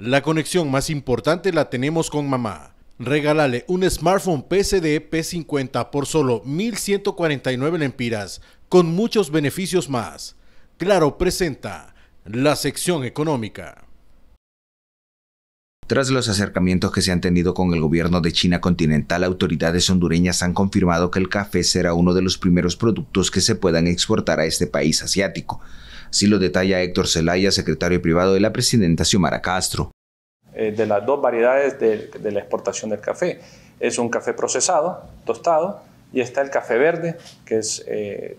La conexión más importante la tenemos con mamá. Regálale un smartphone PCD P50 por solo 1.149 lempiras, con muchos beneficios más. Claro presenta la sección económica. Tras los acercamientos que se han tenido con el gobierno de China continental, autoridades hondureñas han confirmado que el café será uno de los primeros productos que se puedan exportar a este país asiático. Así lo detalla Héctor Zelaya, secretario privado de la presidenta Xiomara Castro. Eh, de las dos variedades de, la exportación del café, es un café procesado, tostado, y está el café verde, que es eh,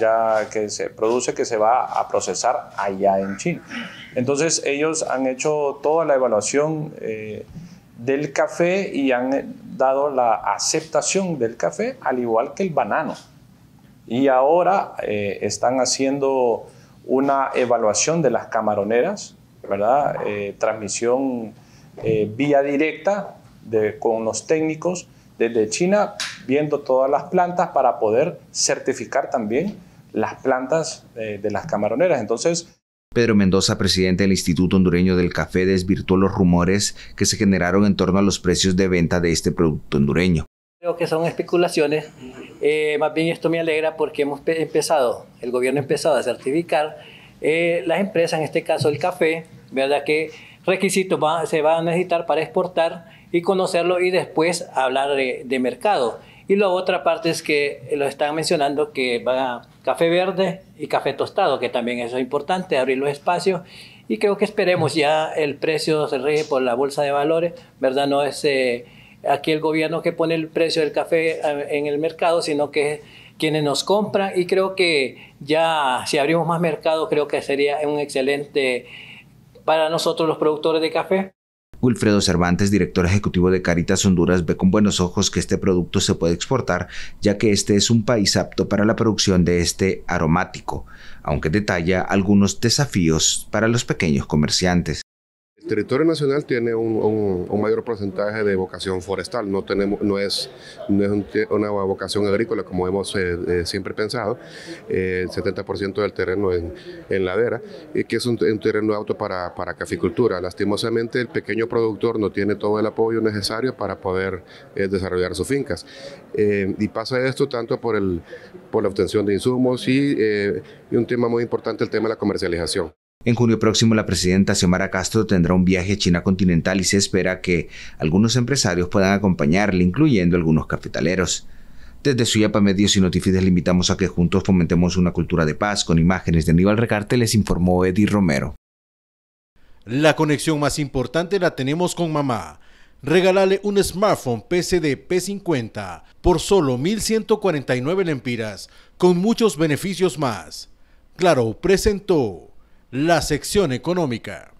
ya que se produce, que se va a procesar allá en China. Entonces ellos han hecho toda la evaluación eh, del café y han dado la aceptación del café, al igual que el banano. Y ahora están haciendo una evaluación de las camaroneras, ¿verdad? Eh, transmisión eh, vía directa con los técnicos desde China, viendo todas las plantas para poder certificar también las plantas eh, de las camaroneras. Entonces, Pedro Mendoza, presidente del Instituto Hondureño del Café, desvirtuó los rumores que se generaron en torno a los precios de venta de este producto hondureño. Creo que son especulaciones eh, más bien esto me alegra porque hemos empezado, el gobierno ha empezado a certificar eh, las empresas, en este caso el café, ¿verdad? que requisitos se van a necesitar para exportar y conocerlo y después hablar de, mercado? Y la otra parte es que lo están mencionando que va a café verde y café tostado, que también eso es importante, abrir los espacios. Y creo que esperemos ya el precio se rige por la bolsa de valores, ¿verdad? No es. Eh, aquí el gobierno que pone el precio del café eh, en el mercado, sino que es quienes nos compran y creo que ya si abrimos más mercados creo que sería un excelente para nosotros los productores de café. Wilfredo Cervantes, director ejecutivo de Caritas Honduras, ve con buenos ojos que este producto se puede exportar, ya que este es un país apto para la producción de este aromático, aunque detalla algunos desafíos para los pequeños comerciantes. El territorio nacional tiene un, mayor porcentaje de vocación forestal, no, tenemos, no es, no una vocación agrícola como hemos eh, eh, siempre pensado, eh, el 70% del terreno en, en ladera, y que es un, terreno auto para, para, caficultura. Lastimosamente el pequeño productor no tiene todo el apoyo necesario para poder desarrollar sus fincas. y pasa esto tanto por, el, por la obtención de insumos y un tema muy importante, el tema de la comercialización. En junio próximo, la presidenta Xiomara Castro tendrá un viaje a China continental y se espera que algunos empresarios puedan acompañarle, incluyendo algunos cafetaleros. Desde su yapa Medios y Notifides le invitamos a que juntos fomentemos una cultura de paz con imágenes de Aníbal Recarte, les informó Eddie Romero. La conexión más importante la tenemos con mamá. Regalale un smartphone PCD P50 por solo 1.149 lempiras, con muchos beneficios más. Claro, presentó la sección económica.